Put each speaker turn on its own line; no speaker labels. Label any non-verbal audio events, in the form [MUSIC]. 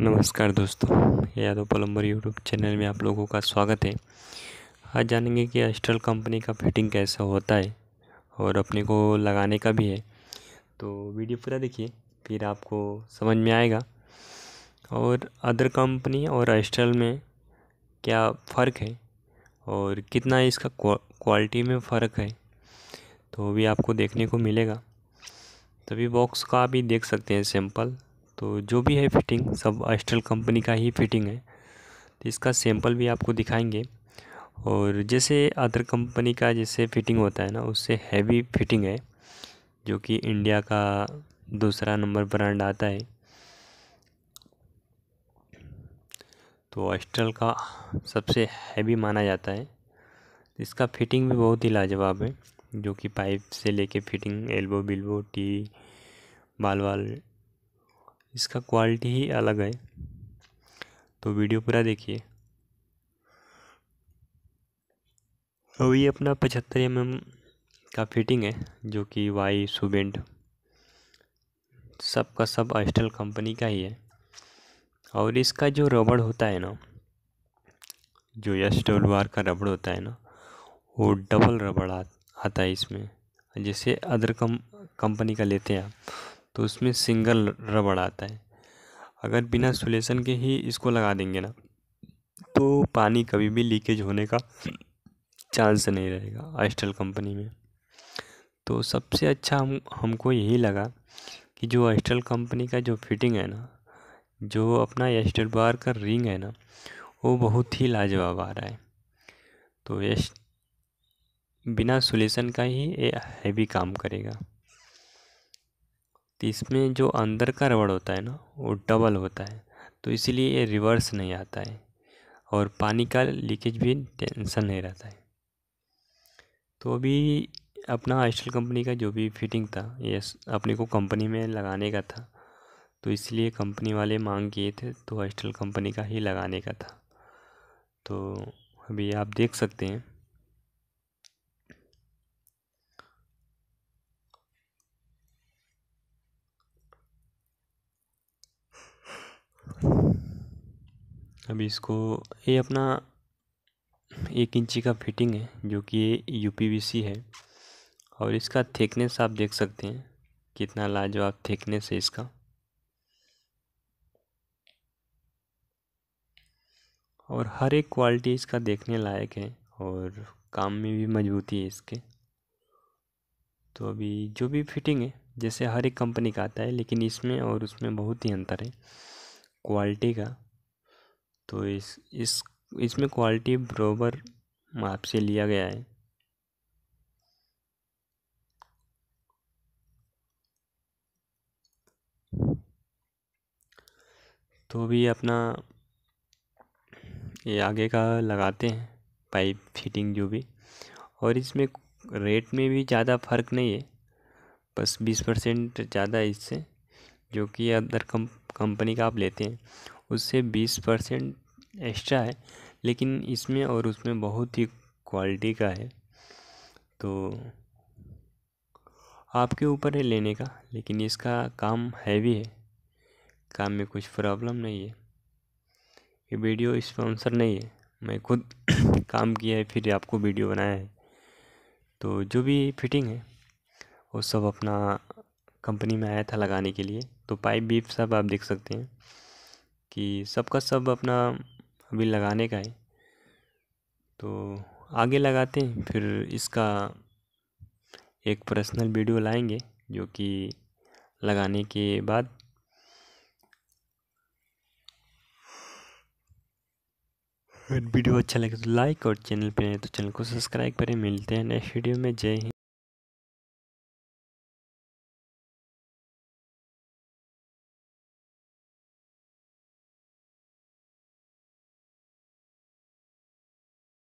नमस्कार दोस्तों Yadav plumber YouTube channel में आप लोगों का स्वागत है आज जानेंगे कि एस्ट्रल कंपनी का फिटिंग कैसा होता है और अपने को लगाने का भी है तो वीडियो पूरा देखिए फिर आपको समझ में आएगा और अदर कंपनी और एस्ट्रल में क्या फ़र्क है और कितना इसका क्वालिटी में फ़र्क है तो भी आपको देखने को मिलेगा तभी बॉक्स का भी देख सकते हैं सैम्पल तो जो भी है फिटिंग सब एस्ट्रल कंपनी का ही फिटिंग है तो इसका सैम्पल भी आपको दिखाएंगे और जैसे अदर कंपनी का जैसे फिटिंग होता है ना उससे हैवी फिटिंग है जो कि इंडिया का दूसरा नंबर ब्रांड आता है तो एस्ट्रल का सबसे हैवी माना जाता है इसका फिटिंग भी बहुत ही लाजवाब है जो कि पाइप से लेके फिटिंग एल्बो बिल्बो टी बाल वाल इसका क्वालिटी ही अलग है तो वीडियो पूरा देखिए और ये अपना पचहत्तर एम एम का फिटिंग है जो कि वाई सुबेंट सब का सब अस्टल कंपनी का ही है और इसका जो रबड़ होता है ना जो एस डब्ल्यू आर का रबड़ होता है ना वो डबल रबड़ आता है इसमें जैसे अदर कम कंपनी का लेते हैं आप तो उसमें सिंगल रबड़ आता है अगर बिना सोलेशन के ही इसको लगा देंगे ना तो पानी कभी भी लीकेज होने का चांस नहीं रहेगा एस्टल कंपनी में तो सबसे अच्छा हम हमको यही लगा कि जो एस्टल कंपनी का जो फिटिंग है ना जो अपना एस्टल बार का रिंग है ना वो बहुत ही लाजवाब आ रहा है तो ये बिना सोल्यूशन का ही ये हैवी काम करेगा तो इसमें जो अंदर का रबड़ होता है ना वो डबल होता है तो इसीलिए ये रिवर्स नहीं आता है और पानी का लीकेज भी टेंशन नहीं रहता है तो अभी अपना आइस्टल कंपनी का जो भी फिटिंग था ये अपने को कंपनी में लगाने का था तो इसलिए कंपनी वाले मांग किए थे तो आइस्टल कंपनी का ही लगाने का था तो अभी आप देख सकते हैं अभी इसको ये अपना एक इंची का फिटिंग है जो कि ये यू है और इसका थिकनेस आप देख सकते हैं कितना लाजवाब थिकनेस है इसका और हर एक क्वालिटी इसका देखने लायक है और काम में भी मजबूती है इसके तो अभी जो भी फिटिंग है जैसे हर एक कंपनी का आता है लेकिन इसमें और उसमें बहुत ही अंतर है क्वालिटी का तो इस इस इसमें क्वालिटी बराबर माप से लिया गया है तो भी अपना ये आगे का लगाते हैं पाइप फिटिंग जो भी और इसमें रेट में भी ज़्यादा फ़र्क नहीं है बस बीस परसेंट ज़्यादा इससे जो कि अदर कम कंपनी का आप लेते हैं उससे बीस परसेंट एक्स्ट्रा है लेकिन इसमें और उसमें बहुत ही क्वालिटी का है तो आपके ऊपर है लेने का लेकिन इसका काम हैवी है काम में कुछ प्रॉब्लम नहीं है ये वीडियो स्पॉन्सर नहीं है मैं खुद [COUGHS] काम किया है फिर आपको वीडियो बनाया है तो जो भी फिटिंग है वो सब अपना कंपनी में आया था लगाने के लिए तो पाइप भी सब आप देख सकते हैं कि सबका सब अपना अभी लगाने का है तो आगे लगाते हैं फिर इसका एक पर्सनल वीडियो लाएंगे जो कि लगाने के बाद वीडियो अच्छा लगे तो लाइक और चैनल पे तो चैनल को सब्सक्राइब करें मिलते हैं नेक्स्ट वीडियो में जय हिंद